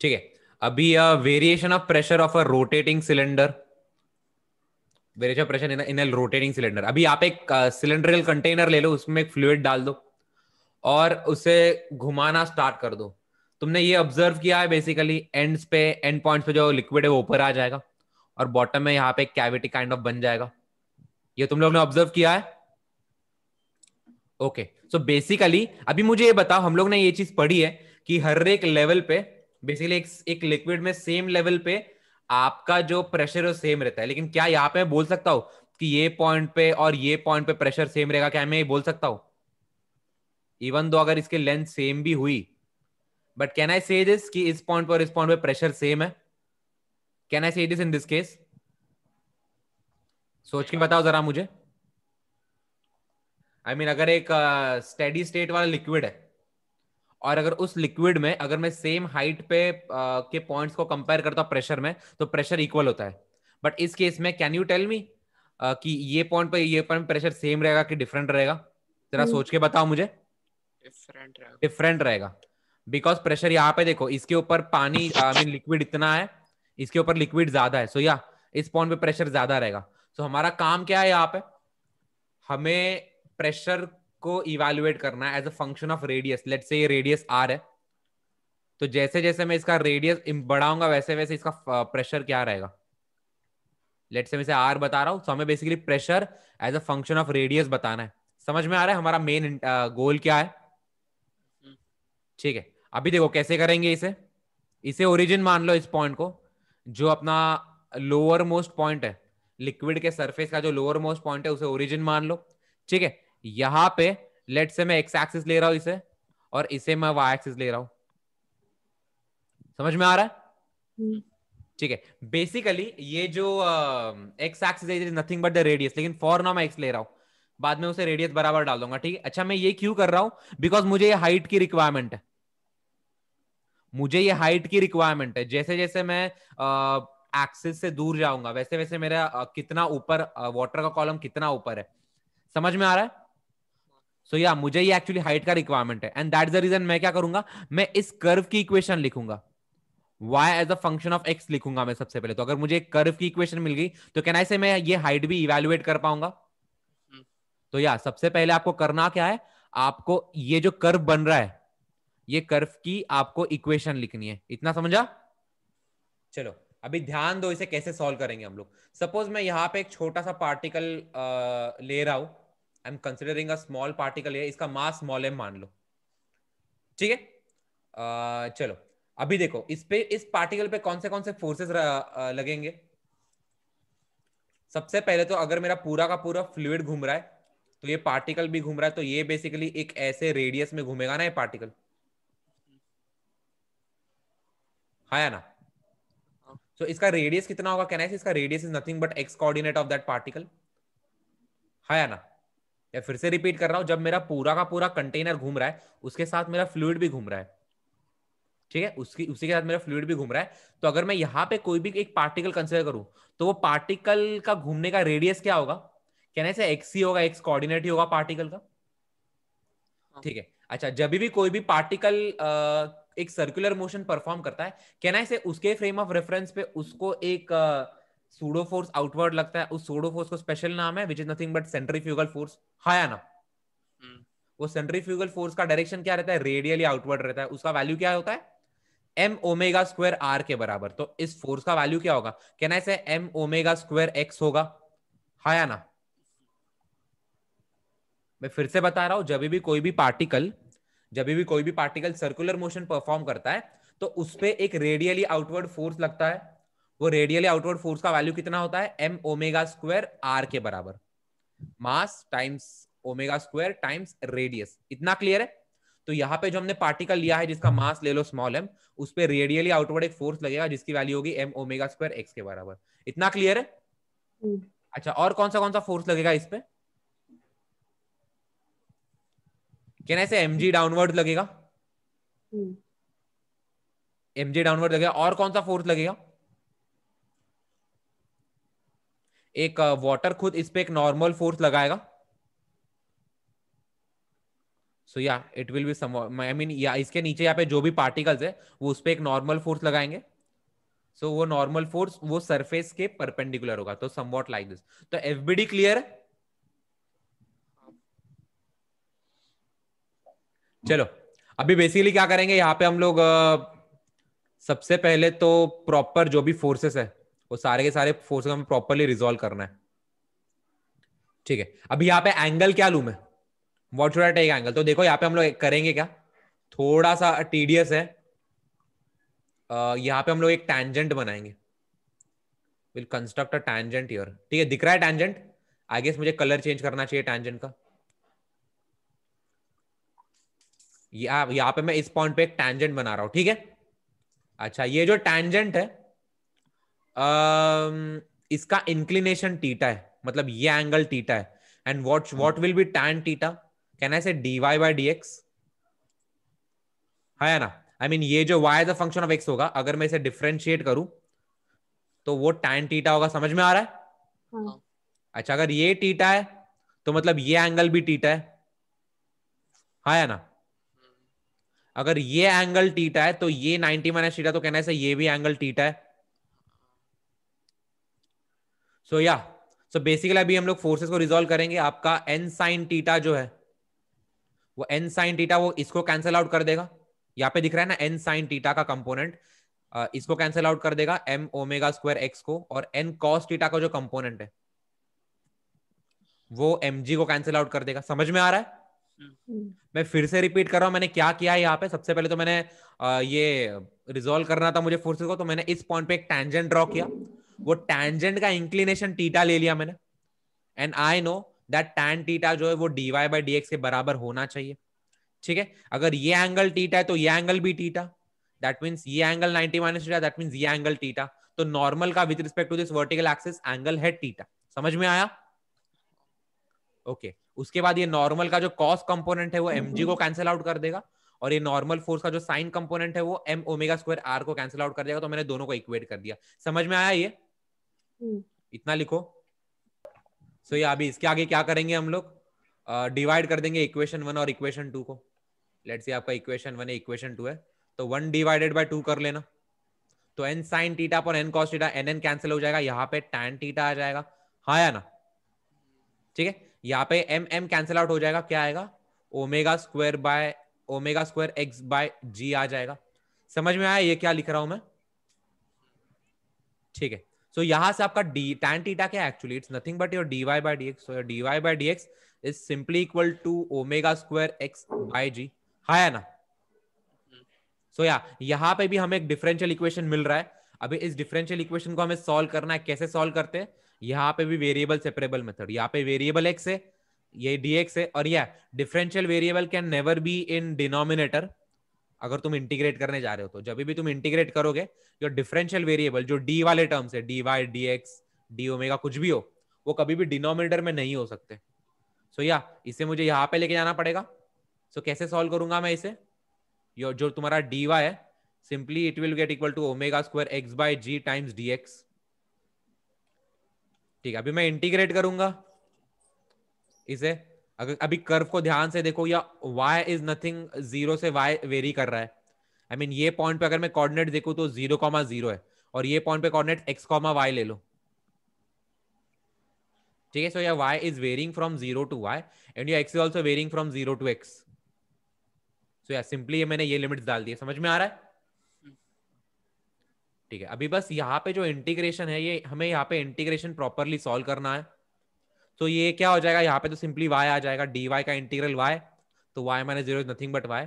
ठीक है अभी variation of pressure of a rotating cylinder variation of pressure in in rotating cylinder अभी आप एक सिलेंड्रिकल कंटेनर ले लो उसमें एक फ्लूड डाल दो और उसे घुमाना स्टार्ट कर दो तुमने ये ऑब्जर्व किया है बेसिकली एंड्स पे एंड पॉइंट्स पे जो लिक्विड है वो ऊपर आ जाएगा और बॉटम में यहाँ पे कैविटी काइंड ऑफ बन जाएगा ये तुम लोग ने ऑब्जर्व किया है ओके सो बेसिकली अभी मुझे ये बताओ हम लोग ने ये चीज पढ़ी है कि हर एक लेवल पे बेसिकली एक एक लिक्विड में सेम लेवल पे आपका जो प्रेशर है सेम रहता है लेकिन क्या यहाँ पे मैं बोल सकता हूँ कि ये पॉइंट पे और ये पॉइंट पे प्रेशर सेम रहेगा क्या मैं ये बोल सकता हूँ इवन दो अगर इसके लेंथ सेम भी हुई but can I say this कि इस पॉइंट पर और इस पॉइंट पे प्रेशर सेम है can I say this in this case सोच के बताओ जरा मुझे आई I मीन mean, अगर एक स्टेडी uh, स्टेट वाला लिक्विड है और अगर उस लिक्विड में अगर मैं सेम हाइट पे आ, के पॉइंट्स को कंपेयर करता हूँ प्रेशर में तो प्रेशर इक्वल होता है बट इस केस में कैन यू टेल मी कि ये पॉइंट पे ये पॉइंट प्रेशर सेम रहेगा कि डिफरेंट रहेगा जरा hmm. सोच के बताओ मुझे डिफरेंट रहेगा डिफरेंट रहेगा बिकॉज प्रेशर यहाँ पे देखो इसके ऊपर पानी आई मीन लिक्विड इतना है इसके ऊपर लिक्विड ज्यादा है सो so, या yeah, इस पॉइंट पे प्रेशर ज्यादा रहेगा सो so, हमारा काम क्या है यहाँ पे हमें प्रेशर को इवेल्युएट करना है as a function of radius let say ये रेडियस आर है तो जैसे जैसे मैं इसका रेडियस बढ़ाऊंगा वैसे वैसे इसका प्रेशर क्या रहेगा लेट से मैं इसे आर बता रहा हूं तो हमें basically pressure as a function of radius बताना है समझ में आ रहा है हमारा मेन गोल क्या है हम्म। ठीक है अभी देखो कैसे करेंगे इसे इसे ओरिजिन मान लो इस पॉइंट को जो अपना लोअर मोस्ट पॉइंट है लिक्विड के सरफेस का जो लोअर मोस्ट पॉइंट है उसे ओरिजिन मान लो ठीक है यहां पे लेट से मैं एक्स एक्सिस ले रहा हूं इसे और इसे मैं वाई एक्सिस ले रहा हूं समझ में आ रहा है हम्म। ठीक है बेसिकली ये जो x axis is nothing but the radius लेकिन फॉर नाउ मैं एक्स ले रहा हूं बाद में उसे रेडियस बराबर डाल दूंगा ठीक है अच्छा मैं ये क्यों कर रहा हूं बिकॉज मुझे ये हाइट की रिक्वायरमेंट है मुझे ये हाइट की रिक्वायरमेंट है जैसे जैसे मैं एक्सिस से दूर जाऊंगा वैसे वैसे मेरा कितना ऊपर वाटर का कॉलम कितना ऊपर है समझ में आ रहा है सो so, या yeah, मुझे ये एक्चुअली हाइट का रिक्वायरमेंट है and that is the reason मैं क्या करूंगा मैं इस कर्व की इक्वेशन लिखूंगा y as a function of x लिखूंगा मैं सबसे पहले तो अगर मुझे एक कर्व की इक्वेशन मिल गई तो कैन आई से मैं ये हाइट भी इवेलुएट कर पाऊंगा hmm. तो या सबसे पहले आपको करना क्या है आपको ये जो कर्व बन रहा है ये कर्व की आपको इक्वेशन लिखनी है इतना समझा चलो अभी ध्यान दो इसे कैसे सॉल्व करेंगे हम लोग सपोज मैं यहाँ पे एक छोटा सा पार्टिकल आ, ले रहा हूं I am considering a small particle है इसका मास स्मॉल एम मान लो ठीक है चलो अभी देखो इस पे इस पार्टिकल पे कौन से कौन से फोर्सेस लगेंगे सबसे पहले तो अगर मेरा पूरा का पूरा फ्लूड घूम रहा है तो ये पार्टिकल भी घूम रहा है तो ये बेसिकली एक ऐसे रेडियस में घूमेगा ना ये पार्टिकल हाँ या ना तो इसका रेडियस कितना होगा कहना है इसका radius is nothing but x coordinate of that particle हाँ या ना या फिर से रिपीट कर रहा हूं जब मेरा पूरा का पूरा कंटेनर घूम रहा है उसके साथ मेरा फ्लूड भी घूम रहा है ठीक है उसकी उसी के साथ मेरा फ्लूड भी घूम रहा है तो अगर मैं यहाँ पे कोई भी एक पार्टिकल कंसिडर करूं तो वो पार्टिकल का घूमने का रेडियस क्या होगा कहने से एक्स ही होगा एक्स कोऑर्डिनेट ही होगा पार्टिकल का हाँ। ठीक है अच्छा जब भी कोई भी पार्टिकल एक सर्कुलर मोशन परफॉर्म करता है कहना से उसके फ्रेम ऑफ रेफरेंस पे उसको एक uh, सूडो फोर्स आउटवर्ड लगता है उस सूडो फोर्स को स्पेशल नाम है which is nothing but centrifugal force हाया ना हम्म। वो सेंट्रीफ्यूगल फोर्स का डायरेक्शन क्या रहता है रेडियली आउटवर्ड रहता है उसका वैल्यू क्या होता है एम ओमेगा स्क्वायर आर के बराबर तो इस फोर्स का वैल्यू क्या होगा कैन आई से एम ओमेगा स्क्वायर एक्स होगा हाया ना मैं फिर से बता रहा हूं जब भी कोई भी पार्टिकल जब भी कोई भी पार्टिकल सर्कुलर मोशन परफॉर्म करता है तो उसपे एक रेडियली आउटवर्ड फोर्स लगता है वो रेडियली आउटवर्ड फोर्स का वैल्यू कितना होता है एम ओमेगा स्क्वायर आर के बराबर mass times omega square times radius इतना क्लियर है तो यहाँ पे जो हमने पार्टिकल लिया है जिसका मास ले लो स्मॉल एम उस पर रेडियली आउटवर्ड एक फोर्स लगेगा जिसकी वैल्यू होगी एम ओमेगा स्क्वायर एक्स के बराबर इतना क्लियर है hmm. अच्छा और कौन सा कौन सा फोर्स लगेगा इस पे कैन ऐसे एम जी डाउनवर्ड लगेगा एम जी डाउनवर्ड लगेगा और कौन सा फोर्स लगेगा एक वाटर खुद इस पे एक नॉर्मल फोर्स लगाएगा so yeah it will be some I mean yeah इसके नीचे यहाँ पे जो भी पार्टिकल्स है वो उस पर एक नॉर्मल फोर्स लगाएंगे सो so, वो नॉर्मल फोर्स वो सरफेस के परपेंडिकुलर होगा तो समवॉट लाइक दिस तो एफबीडी क्लियर है चलो अभी बेसिकली क्या करेंगे यहाँ पे हम लोग सबसे पहले तो प्रॉपर जो भी फोर्सेस है वो सारे के सारे फोर्स को हमें प्रॉपरली रिजोल्व करना है ठीक है अब यहाँ पे एंगल क्या लू मैं what should I take angle तो देखो यहाँ पे हम लोग करेंगे क्या थोड़ा सा टीडियस है uh, यहाँ पे हम लोग एक टैंजेंट बनाएंगे will construct a tangent your ठीक है दिख रहा है टैंजेंट आई गेस मुझे कलर चेंज करना चाहिए टैंजेंट का यहाँ यहाँ पे मैं इस पॉइंट पे एक टैंजेंट बना रहा हूँ ठीक है अच्छा ये जो टैंजेंट है Um, इसका इंक्लिनेशन टीटा है मतलब ये एंगल टीटा है and what what will be tan theta can I say by d x है ना आई I मीन mean, ये जो y the function of x होगा अगर मैं इसे डिफ्रेंशिएट करूं तो वो टैन टीटा होगा समझ में आ रहा है हाँ. अच्छा अगर ये टीटा है तो मतलब ये एंगल भी टीटा है हाँ ना hmm. अगर ये एंगल टीटा है तो ये नाइनटी माइनस टीटा तो कहना है ये भी एंगल टीटा है सो या सो बेसिकली अभी हम लोग फोर्सेस को रिजोल्व करेंगे आपका एन साइन टीटा जो है वो एन साइन टीटा वो इसको कैंसिल आउट कर देगा यहाँ पे दिख रहा है ना एन साइन टीटा का कंपोनेंट इसको कैंसिल आउट कर देगा एम ओमेगा स्क्वायर एक्स को और एन कॉस टीटा का जो कंपोनेंट है वो एम जी को कैंसिल आउट कर देगा समझ में आ रहा है हम्म। मैं फिर से रिपीट कर रहा हूं मैंने क्या किया है यहाँ पे सबसे पहले तो मैंने ये रिजोल्व करना था मुझे फोर्सेस को तो मैंने इस पॉइंट पे एक टेंजेंट ड्रॉ किया वो टैंजेंट का इंक्लिनेशन टीटा ले लिया मैंने and I know that tan theta जो है वो d y by d x के बराबर होना चाहिए ठीक है अगर ये एंगल टीटा है तो ये एंगल भी टीटा दैट मीन्स ये angle ninety minus theta that means ये एंगल टीटा तो नॉर्मल का with respect to this vertical axis angle है टीटा समझ में आया ओके okay. उसके बाद ये नॉर्मल का जो कॉस कंपोनेंट है वो एम को कैंसिल आउट कर देगा और ये नॉर्मल फोर्स का जो साइन कंपोनेंट है वो एम ओमेगा स्क्वायर आर को कैंसिल आउट कर देगा तो मैंने दोनों को इक्वेट कर दिया समझ में आया ये इतना लिखो सो so, ये अभी इसके आगे क्या करेंगे हम लोग डिवाइड uh, कर देंगे इक्वेशन वन और इक्वेशन टू को लेट्स से आपका इक्वेशन वन है इक्वेशन टू है तो वन डिवाइडेड बाय टू कर लेना तो एन साइन टीटा पर n cos theta n n cancel हो जाएगा यहाँ पे टैन टीटा आ जाएगा हा या ना ठीक है यहाँ पे एम एम कैंसिल आउट हो जाएगा क्या आएगा omega square by omega square x by g आ जाएगा समझ में आया ये क्या लिख रहा हूं मैं ठीक है सो so, यहाँ से आपका डी टैन टीटा क्या actually it's nothing but your d y by d x d y by d x is simply equal to omega square x by g हाया ना सो या यहाँ पे भी हमें एक डिफरेंशियल इक्वेशन मिल रहा है अभी इस डिफरेंशियल इक्वेशन को हमें सॉल्व करना है कैसे सॉल्व करते हैं यहाँ पे भी वेरिएबल सेपरेबल मेथड यहाँ पे वेरिएबल एक्स है ये डी एक्स है और यह differential variable can never be in denominator अगर तुम इंटीग्रेट करने जा रहे हो तो जब भी तुम इंटीग्रेट करोगे योर डिफरेंशियल वेरिएबल जो डी वाले टर्म्स है d y d x d omega कुछ भी हो वो कभी भी डिनोमिनेटर में नहीं हो सकते सो so, या yeah, इसे मुझे यहाँ पे लेके जाना पड़ेगा सो so, कैसे सॉल्व करूंगा मैं इसे यो जो तुम्हारा डी वाई है simply it will get equal to omega square x by g times d x ठीक है अभी मैं इंटीग्रेट करूंगा इसे अगर अभी कर्व को ध्यान से देखो yeah y is nothing zero से वाई वेरी कर रहा है आई I मीन mean, ये पॉइंट पे अगर मैं कॉर्डिनेट देखू तो जीरो कॉमा जीरो है और ये पॉइंट पे कॉर्डिनेट एक्स कॉमा वाई ले लो ठीक है so yeah y is varying from zero to y and yeah x is also varying from zero to x so yeah simply मैंने ये लिमिट डाल दिए समझ में आ रहा है ठीक है अभी बस यहाँ पे जो इंटीग्रेशन है ये हमें यहाँ पे इंटीग्रेशन प्रॉपरली सॉल्व करना है तो ये क्या हो जाएगा यहाँ पे तो सिंपली वाई आ जाएगा डी वाई का इंटीग्रल वाई तो y minus zero nothing but y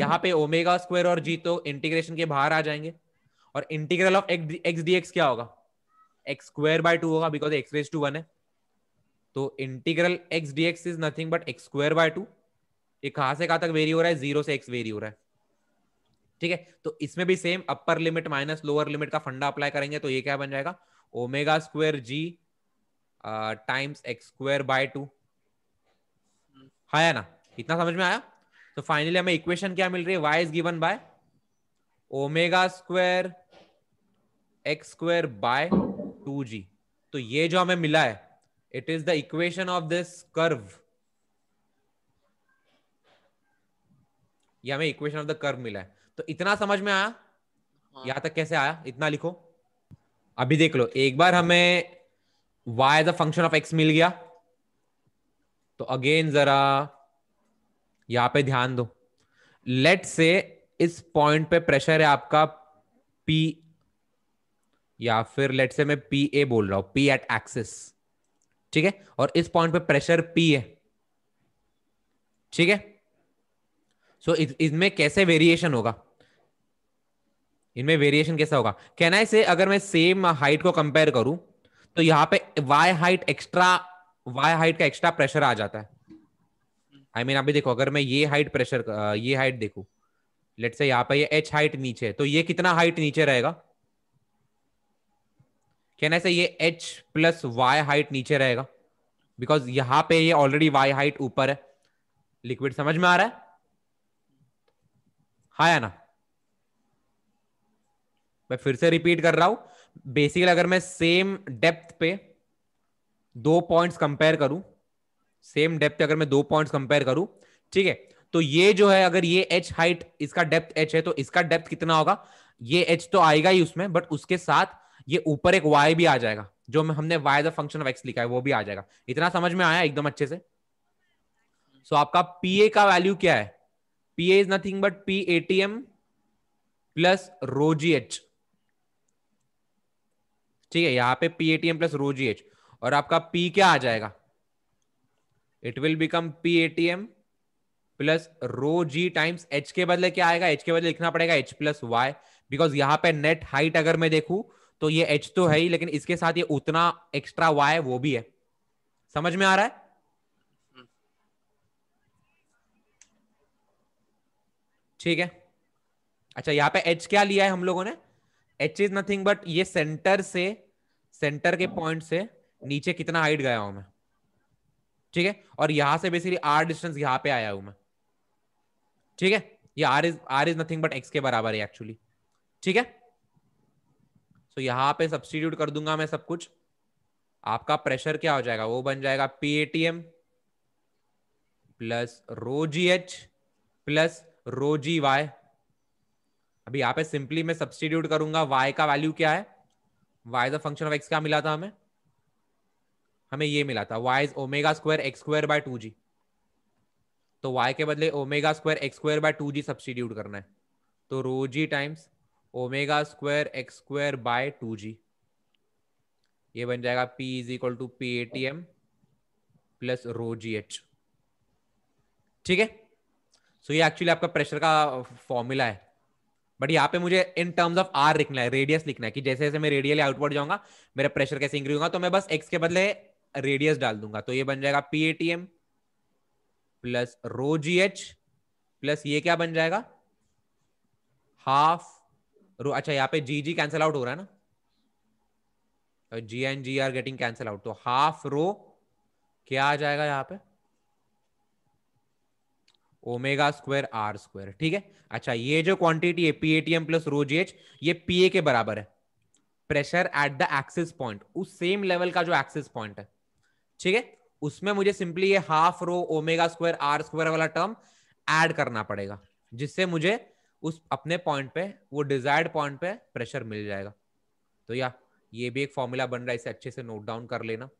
यहाँ पे ओमेगा स्क्वायर और जी तो इंटीग्रेशन के बाहर आ जाएंगे और integral of x d x क्या होगा एक्स स्क्वायर बाय टू होगा because x raise to one है तो integral x d x is nothing but x square by two ये कहाँ से कहाँ तक वेरी हो रहा है जीरो से एक्स वेरी हो रहा है ठीक है तो इसमें भी same upper limit minus lower limit का फंडा अप्लाई करेंगे तो ये क्या बन जाएगा omega square g times x square by two आया ना इतना समझ में आया तो फाइनली हमें इक्वेशन क्या मिल रही है y is given by omega square x square by two g तो ये जो हमें मिला है it is the equation of this curve ये हमें इक्वेशन ऑफ द कर्व मिला है तो इतना समझ में आया हाँ। यहां तक कैसे आया इतना लिखो अभी देख लो एक बार हमें y as a function of x मिल गया तो अगेन जरा यहां पे ध्यान दो लेट से इस पॉइंट पे प्रेशर है आपका पी या फिर लेट से मैं पी ए बोल रहा हूं पी एट एक्सिस ठीक है और इस पॉइंट पे प्रेशर पी है ठीक है सो इसमें कैसे वेरिएशन होगा इनमें वेरिएशन कैसा होगा कैन आई से अगर मैं सेम हाइट को कंपेयर करूं तो यहाँ पे y height extra y height का एक्स्ट्रा प्रेशर आ जाता है आई I मीन mean, अभी देखो अगर मैं ये हाइट प्रेशर ये हाइट देखू लेट से यहाँ पे ये एच हाइट नीचे है तो ये कितना हाइट नीचे रहेगा कहना से ये एच प्लस वाई हाइट नीचे रहेगा बिकॉज यहाँ पे ये ऑलरेडी वाई हाइट ऊपर है लिक्विड समझ में आ रहा है हाँ या ना मैं फिर से रिपीट कर रहा हूं बेसिकली अगर मैं सेम डेप्थ पे दो पॉइंट्स कंपेयर करूं सेम डेप्थ पे अगर मैं दो पॉइंट्स कंपेयर करूं ठीक है तो ये जो है अगर ये एच हाइट इसका डेप्थ एच है तो इसका डेप्थ कितना होगा ये एच तो आएगा ही उसमें बट उसके साथ ये ऊपर एक वाई भी आ जाएगा जो हमने y the function of x लिखा है वो भी आ जाएगा इतना समझ में आया एकदम अच्छे से सो so, आपका पी ए का वैल्यू क्या है p a is nothing but p a t m plus rho g h ठीक है यहाँ पे p atm plus rho g h और आपका पी क्या आ जाएगा it will become p atm plus rho g times h के बदले क्या आएगा एच के बदले लिखना पड़ेगा एच प्लस वाई बिकॉज यहाँ पे नेट हाइट अगर मैं देखू तो ये एच तो है ही लेकिन इसके साथ ये उतना एक्स्ट्रा वाई वो भी है समझ में आ रहा है ठीक है अच्छा यहाँ पे एच क्या लिया है हम लोगों ने एच इज नथिंग बट ये सेंटर से सेंटर के पॉइंट से नीचे कितना हाइट गया हूं मैं ठीक है और यहां से बेसिकली आर डिस्टेंस यहां पे आया हूं मैं ठीक है ये r is r is nothing but x के बराबर है एक्चुअली ठीक है सो so, यहां पे सब्सटीट्यूट कर दूंगा मैं सब कुछ आपका प्रेशर क्या हो जाएगा वो बन जाएगा p m plus rho g h plus rho g y अभी यहाँ पे सिंपली मैं सब्सटीट्यूट करूंगा वाई का वैल्यू क्या है y is function of x क्या मिला था हमें हमें ये मिला था y is omega square x square by two g तो वाई के बदले omega square x square by two g substitute करना है तो rho g times omega square x square by two g ये बन जाएगा p is equal to p a t m plus rho g h ठीक है सो ये एक्चुअली आपका प्रेशर का फॉर्मूला है बट यहाँ पे मुझे इन टर्म्स ऑफ आर लिखना है रेडियस लिखना है कि जैसे जैसे मैं रेडियल आउटवर्ड जाऊंगा मेरा प्रेशर कैसे इंक्रीज होगा तो मैं बस एक्स के बदले रेडियस डाल दूंगा तो ये बन जाएगा p a t m plus rho g h plus ये क्या बन जाएगा हाफ रो अच्छा यहाँ पे जी जी कैंसिल आउट हो रहा है ना g and g are getting cancel out तो हाफ रो तो क्या आ जाएगा यहाँ पे ओमेगा स्क्वायर आर स्क्वायर ठीक है अच्छा ये जो क्वांटिटी है पीएटीएम प्लस रोजीएच ये पीए के बराबर है pressure at the axis point उस सेम लेवल का जो एक्सिस पॉइंट है ठीक है उसमें मुझे सिंपली ये half rho omega square r square वाला टर्म एड करना पड़ेगा जिससे मुझे उस अपने पॉइंट पे वो डिजायर्ड पॉइंट पे प्रेशर मिल जाएगा तो या ये भी एक फॉर्मूला बन रहा है इसे अच्छे से नोट डाउन कर लेना